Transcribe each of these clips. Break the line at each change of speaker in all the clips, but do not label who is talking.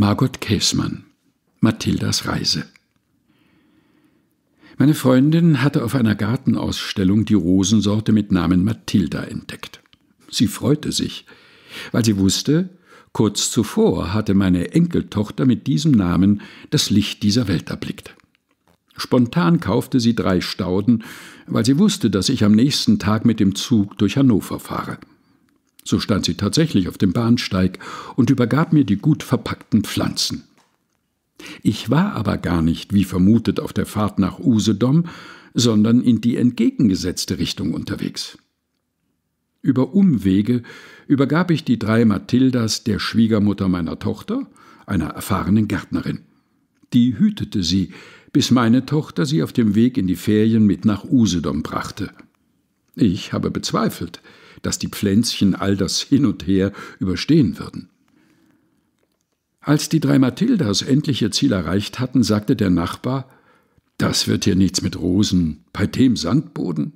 Margot Käßmann Mathildas Reise Meine Freundin hatte auf einer Gartenausstellung die Rosensorte mit Namen Mathilda entdeckt. Sie freute sich, weil sie wusste, kurz zuvor hatte meine Enkeltochter mit diesem Namen das Licht dieser Welt erblickt. Spontan kaufte sie drei Stauden, weil sie wusste, dass ich am nächsten Tag mit dem Zug durch Hannover fahre so stand sie tatsächlich auf dem Bahnsteig, und übergab mir die gut verpackten Pflanzen. Ich war aber gar nicht, wie vermutet, auf der Fahrt nach Usedom, sondern in die entgegengesetzte Richtung unterwegs. Über Umwege übergab ich die drei Mathildas der Schwiegermutter meiner Tochter, einer erfahrenen Gärtnerin. Die hütete sie, bis meine Tochter sie auf dem Weg in die Ferien mit nach Usedom brachte. Ich habe bezweifelt, dass die Pflänzchen all das hin und her überstehen würden. Als die drei Mathildas endlich ihr Ziel erreicht hatten, sagte der Nachbar Das wird hier nichts mit Rosen, bei dem Sandboden.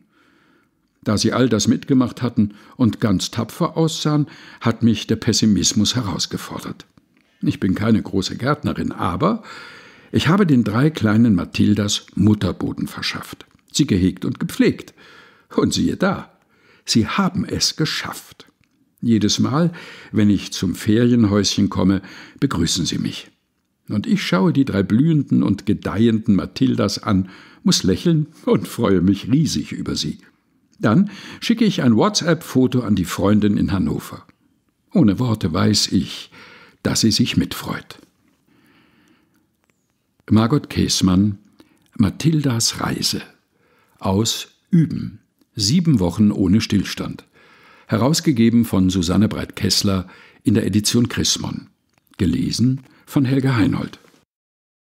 Da sie all das mitgemacht hatten und ganz tapfer aussahen, hat mich der Pessimismus herausgefordert. Ich bin keine große Gärtnerin, aber ich habe den drei kleinen Mathildas Mutterboden verschafft, sie gehegt und gepflegt. Und siehe da, Sie haben es geschafft. Jedes Mal, wenn ich zum Ferienhäuschen komme, begrüßen sie mich. Und ich schaue die drei blühenden und gedeihenden Mathildas an, muss lächeln und freue mich riesig über sie. Dann schicke ich ein WhatsApp-Foto an die Freundin in Hannover. Ohne Worte weiß ich, dass sie sich mitfreut. Margot Käßmann Mathildas Reise aus Üben Sieben Wochen ohne Stillstand. Herausgegeben von Susanne Breit-Kessler in der Edition Chrismon. Gelesen von Helga Heinold.